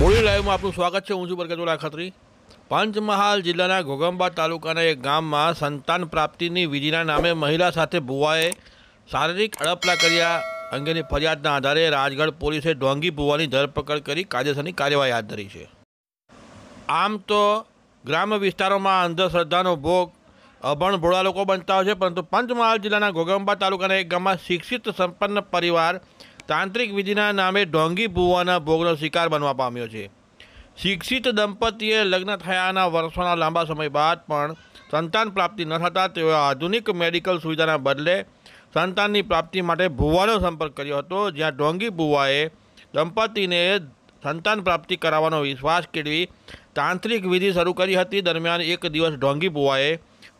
body લાઈવમાં આપનું સ્વાગત છે હું છું બરકતુલા ખત્રી પંચમહાલ જિલ્લાના ઘોગંબા તાલુકાના એક ગામમાં સંતાન પ્રાપ્તિની વિધિના નામે મહિલા સાથે ભુવાએ શારીરિક અડપલા કર્યા અંગેની ફરિયાદના આધારે રાજગઢ પોલીસે ઢોંગી ભુવાની ધરપકડ કરી કાયદેસરની કાર્યવાહી હાથ ધરી છે આમ તો ગ્રામ્ય વિસ્તારોમાં અંધશ્રદ્ધાનો ભોગ અભણ ભોળા લોકો બનતા હોય છે પરંતુ પંચમહાલ જિલ્લાના ઘોગંબા તાલુકાના એક ગામમાં શિક્ષિત સંપન્ન પરિવાર તાંત્રિક વિધિના નામે ઢોંગી ભૂવાના ભોગનો શિકાર બનવા પામ્યો છે શિક્ષિત દંપતીએ લગ્ન થયાના વર્ષોના લાંબા સમય બાદ પણ સંતાન પ્રાપ્તિ ન થતા તેઓ આધુનિક મેડિકલ સુવિધાના બદલે સંતાનની પ્રાપ્તિ માટે ભુવાનો સંપર્ક કર્યો હતો જ્યાં ડોંગી ભુવાએ દંપતીને સંતાન પ્રાપ્તિ કરાવવાનો વિશ્વાસ કેળવી તાંત્રિક વિધિ શરૂ કરી હતી દરમિયાન એક દિવસ ઢોંગી ભુવાએ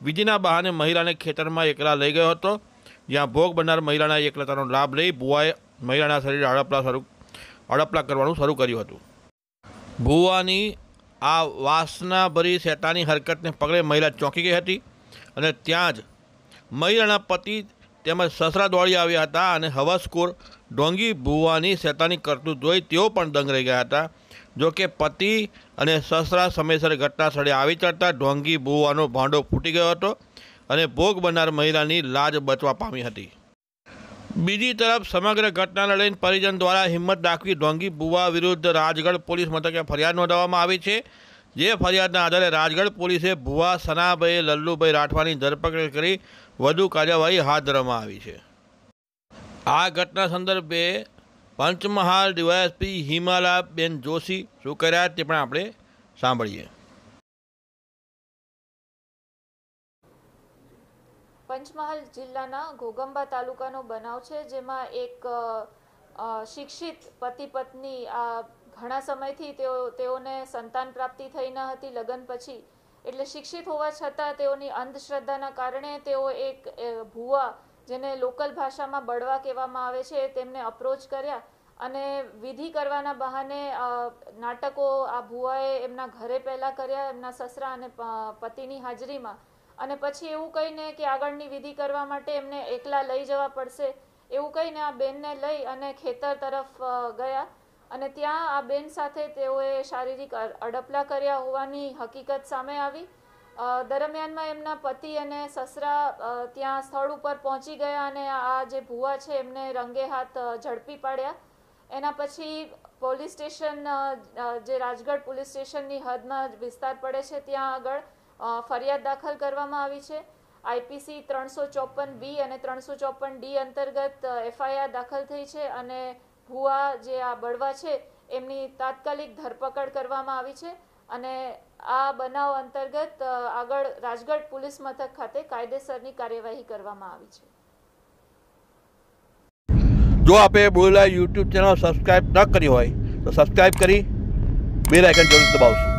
વિધિના બહાને મહિલાને ખેતરમાં એકલા લઈ ગયો હતો જ્યાં ભોગ બનનાર મહિલાના એકલતાનો લાભ લઈ ભુવાએ મહિલાના શરીર હડપલા શરૂ હડપલા કરવાનું શરૂ કર્યું હતું ભુવાની આ વાસનાભરી શેતાની હરકતને પગલે મહિલા ચોંકી ગઈ હતી અને ત્યાં જ મહિલાના પતિ તેમજ સસરા દોડી આવ્યા હતા અને હવસખોર ઢોંગી ભુવાની શેતાની કરતું જોઈ તેઓ પણ દંગ રહી ગયા હતા જોકે પતિ અને સસરા સમયસર ઘટના સ્થળે આવી ચડતા ઢોંગી ભુવાનો ભાંડો ફૂટી ગયો હતો અને ભોગ બનનાર મહિલાની લાજ બચવા પામી હતી બીજી તરફ સમગ્ર ઘટનાને લઈને પરિજન દ્વારા હિંમત દાખવી ઢોંગી ભુવા વિરુદ્ધ રાજગઢ પોલીસ મથકે ફરિયાદ નોંધાવવામાં આવી છે જે ફરિયાદના આધારે રાજગઢ પોલીસે ભુવા સનાભાઈ લલ્લુભાઈ રાઠવાની ધરપકડ કરી વધુ કાર્યવાહી હાથ ધરવામાં આવી છે આ ઘટના સંદર્ભે પંચમહાલ ડીવાયએસપી હિમાલાબેન જોશી શું કર્યા તે પણ આપણે સાંભળીએ પંચમહાલ જિલ્લાના ઘોગંબા તાલુકાનો બનાવ છે જેમાં એક શિક્ષિત પતિ પત્ની આ ઘણા સમયથી તેઓ તેઓને સંતાન પ્રાપ્તિ થઈ ન હતી લગ્ન પછી એટલે શિક્ષિત હોવા છતાં તેઓની અંધશ્રદ્ધાના કારણે તેઓ એક ભૂવા જેને લોકલ ભાષામાં બળવા કહેવામાં આવે છે તેમને અપ્રોચ કર્યા અને વિધિ કરવાના બહાને નાટકો આ ભૂવાએ એમના ઘરે પહેલાં કર્યા એમના સસરા અને પતિની હાજરીમાં અને પછી એવું કહીને કે આગળની વિધિ કરવા માટે એમને એકલા લઈ જવા પડશે એવું કહીને આ બેનને લઈ અને ખેતર તરફ ગયા અને ત્યાં આ બેન સાથે તેઓએ શારીરિક અડપલા કર્યા હોવાની હકીકત સામે આવી દરમિયાનમાં એમના પતિ અને સસરા ત્યાં સ્થળ ઉપર પહોંચી ગયા અને આ જે ભુવા છે એમને રંગે હાથ ઝડપી પાડ્યા એના પછી પોલીસ સ્ટેશન જે રાજગઢ પોલીસ સ્ટેશનની હદમાં વિસ્તાર પડે છે ત્યાં આગળ ફરિયાદ દાખલ કરવામાં આવી છે આઈપીસી ત્રણસો ચોપન બી અને ત્રણસો ચોપન ડી અંતર્ગત એફઆઈઆર દાખલ થઈ છે અને ભુવા જે આ બળવા છે એમની તાત્કાલિક ધરપકડ કરવામાં આવી છે અને આ બનાવ અંતર્ગત આગળ રાજગઢ પોલીસ મથક ખાતે કાયદેસરની કાર્યવાહી કરવામાં આવી છે જો આપે બોલા યુટ્યુબ ચેનલ સબસ્ક્રાઇબ ન કરી હોય તો સબસ્ક્રાઇબ કરી બેલ આઇકન જરૂર દબાવશો